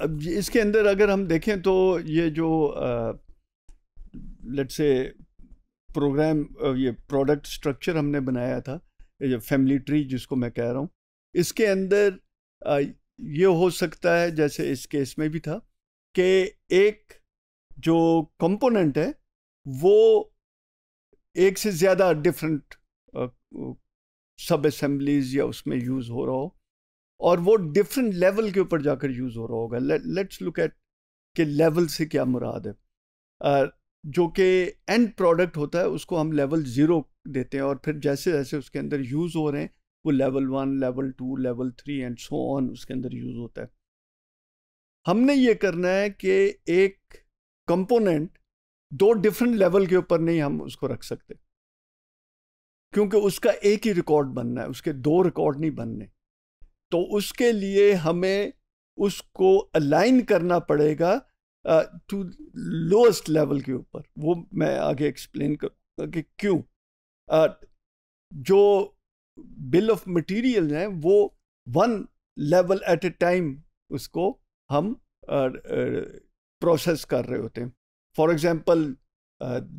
अब इसके अंदर अगर हम देखें तो ये जो लेट से प्रोग्राम ये प्रोडक्ट स्ट्रक्चर हमने बनाया था ये फैमिली ट्री जिसको मैं कह रहा हूँ इसके अंदर ये हो सकता है जैसे इस केस में भी था कि एक जो कंपोनेंट है वो एक से ज़्यादा डिफरेंट सब असम्बलीज़ या उसमें यूज़ हो रहा हो और वो डिफरेंट लेवल के ऊपर जाकर यूज़ हो रहा होगा लेट्स लुक एट के लेवल से क्या मुराद है जो कि एंड प्रोडक्ट होता है उसको हम लेवल ज़ीरो देते हैं और फिर जैसे जैसे उसके अंदर यूज़ हो रहे हैं वो level one level two level three and so on उसके अंदर यूज़ होता है हमने ये करना है कि एक कंपोनेंट दो डिफरेंट लेवल के ऊपर नहीं हम उसको रख सकते क्योंकि उसका एक ही रिकॉर्ड बनना है उसके दो रिकॉर्ड नहीं बनने तो उसके लिए हमें उसको अलाइन करना पड़ेगा टू लोएस्ट लेवल के ऊपर वो मैं आगे एक्सप्लेन करूँगा कि क्यों uh, जो बिल ऑफ मटेरियल हैं वो one level at a time उसको हम प्रोसेस uh, uh, कर रहे होते हैं फॉर एग्ज़ाम्पल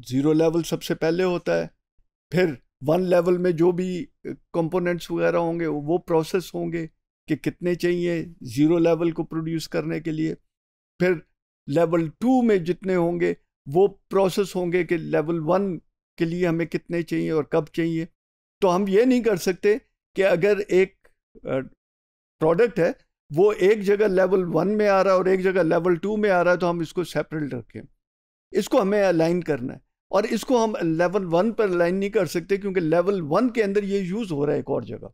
ज़ीरो लेवल सबसे पहले होता है फिर वन लेवल में जो भी कंपोनेंट्स वगैरह होंगे वो प्रोसेस होंगे कि कितने चाहिए ज़ीरो लेवल को प्रोड्यूस करने के लिए फिर लेवल टू में जितने होंगे वो प्रोसेस होंगे कि लेवल वन के लिए हमें कितने चाहिए और कब चाहिए तो हम ये नहीं कर सकते कि अगर एक प्रोडक्ट है वो एक जगह लेवल वन में आ रहा है और एक जगह लेवल टू में आ रहा है तो हम इसको सेपरेट रखें इसको हमें अलाइन करना है और इसको हम लेवल वन पर अलाइन नहीं कर सकते क्योंकि लेवल वन के अंदर ये यूज़ हो रहा है एक और जगह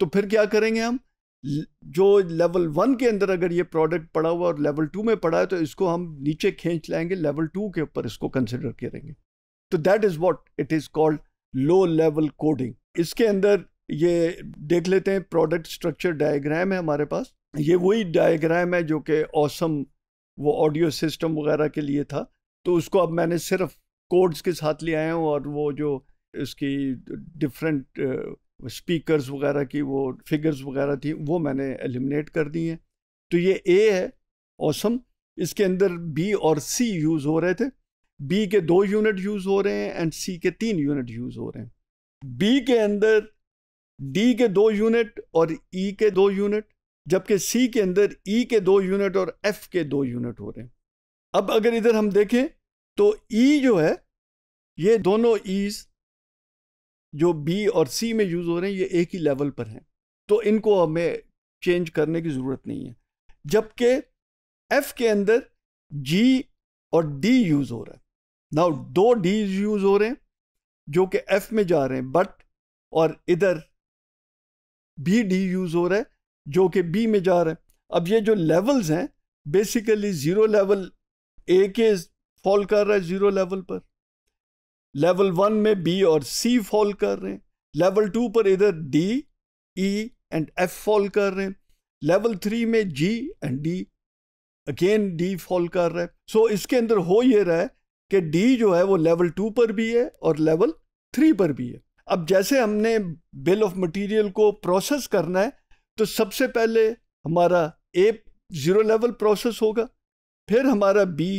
तो फिर क्या करेंगे हम जो लेवल वन के अंदर अगर ये प्रोडक्ट पड़ा हुआ और लेवल टू में पड़ा है तो इसको हम नीचे खींच लाएंगे लेवल टू के ऊपर इसको कंसिडर करेंगे तो that is what it is called low level coding इसके अंदर ये देख लेते हैं प्रोडक्ट स्ट्रक्चर डायग्राम है हमारे पास ये वही डायग्राम है जो कि ऑसम वो ऑडियो सिस्टम वगैरह के लिए था तो उसको अब मैंने सिर्फ कोड्स के साथ ले आया हूँ और वो जो इसकी डिफरेंट स्पीकर्स वगैरह की वो फिगर्स वगैरह थी वो मैंने एलिमिनेट कर दी हैं तो ये ए है ऑसम इसके अंदर बी और सी यूज़ हो रहे थे बी के दो यूनिट यूज़ हो रहे हैं एंड सी के तीन यूनिट यूज़ हो रहे हैं बी के अंदर डी के दो यूनिट और ई e के दो यूनिट जबकि सी के अंदर ई e के दो यूनिट और एफ के दो यूनिट हो रहे हैं अब अगर इधर हम देखें तो ई e जो है ये दोनों ईज जो बी और सी में यूज़ हो रहे हैं ये एक ही लेवल पर हैं तो इनको हमें चेंज करने की ज़रूरत नहीं है जबकि एफ के अंदर जी और डी यूज़ हो रहा है नाउ दो डी यूज़ हो रहे हैं जो कि एफ में जा रहे हैं बट और इधर बी डी यूज़ हो रहा है जो कि बी में जा रहा है अब ये जो लेवल्स हैं बेसिकली ज़ीरो लेवल ए के फॉल कर रहा है ज़ीरो लेवल पर लेवल वन में बी और सी फॉल कर रहे हैं लेवल टू पर इधर D E and F fall कर रहे हैं लेवल थ्री में G and D again D fall कर रहा है सो so, इसके अंदर हो ये रहा है कि डी जो है वो लेवल टू पर भी है और लेवल थ्री पर भी है अब जैसे हमने बिल ऑफ मटेरियल को प्रोसेस करना है तो सबसे पहले हमारा ए ज़ीरो लेवल प्रोसेस होगा फिर हमारा बी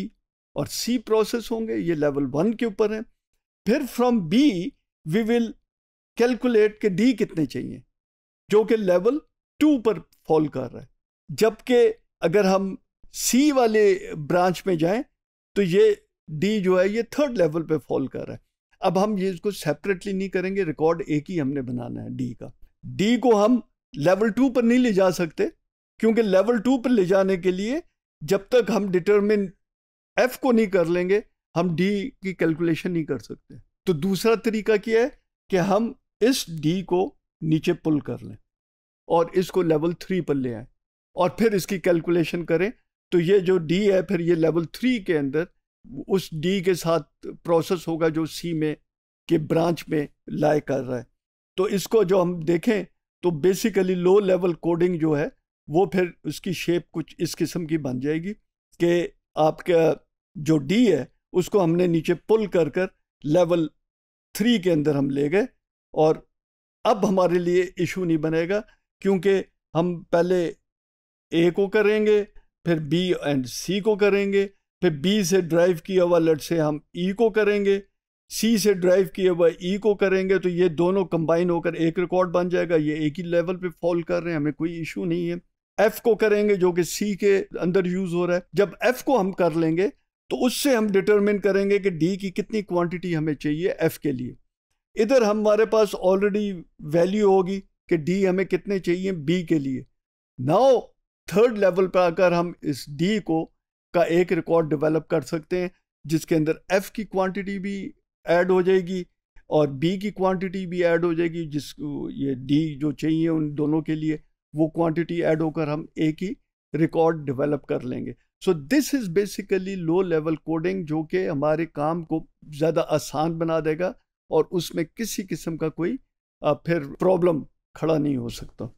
और सी प्रोसेस होंगे ये लेवल वन के ऊपर हैं फिर from B we will calculate के डी कितने चाहिए जो कि लेवल टू पर फॉल कर रहा है जबकि अगर हम सी वाले ब्रांच में जाएं तो ये डी जो है ये थर्ड लेवल पे फॉल कर रहा है अब हम ये इसको सेपरेटली नहीं करेंगे रिकॉर्ड एक ही हमने बनाना है डी का डी को हम लेवल टू पर नहीं ले जा सकते क्योंकि लेवल टू पर ले जाने के लिए जब तक हम डिटरमिन एफ को नहीं कर लेंगे हम डी की कैलकुलेशन नहीं कर सकते तो दूसरा तरीका क्या है कि हम इस डी को नीचे पुल कर लें और इसको लेवल थ्री पर ले आए और फिर इसकी कैलकुलेशन करें तो ये जो डी है फिर ये लेवल थ्री के अंदर उस डी के साथ प्रोसेस होगा जो सी में के ब्रांच में लाए कर रहा है तो इसको जो हम देखें तो बेसिकली लो लेवल कोडिंग जो है वो फिर उसकी शेप कुछ इस किस्म की बन जाएगी कि आपका जो डी है उसको हमने नीचे पुल कर कर लेवल थ्री के अंदर हम ले गए और अब हमारे लिए इशू नहीं बनेगा क्योंकि हम पहले ए को करेंगे फिर बी एंड सी को करेंगे फिर बी से ड्राइव किया हुआ लट से हम ई e को करेंगे सी से ड्राइव किए हुआ ई e को करेंगे तो ये दोनों कंबाइन होकर एक रिकॉर्ड बन जाएगा ये एक ही लेवल पे फॉल कर रहे हैं हमें कोई इशू नहीं है एफ को करेंगे जो कि सी के अंदर यूज हो रहा है जब एफ को हम कर लेंगे तो उससे हम डिटरमिन करेंगे कि डी की कितनी क्वांटिटी हमें चाहिए एफ के लिए इधर हमारे पास ऑलरेडी वैल्यू होगी कि डी हमें कितने चाहिए बी के लिए नाउ थर्ड लेवल पर आकर हम इस डी को का एक रिकॉर्ड डेवलप कर सकते हैं जिसके अंदर एफ की क्वांटिटी भी ऐड हो जाएगी और बी की क्वांटिटी भी ऐड हो जाएगी जिस ये डी जो चाहिए उन दोनों के लिए वो क्वांटिटी ऐड होकर हम ए की रिकॉर्ड डेवलप कर लेंगे so this is basically low level coding जो कि हमारे काम को ज़्यादा आसान बना देगा और उसमें किसी किस्म का कोई फिर प्रॉब्लम खड़ा नहीं हो सकता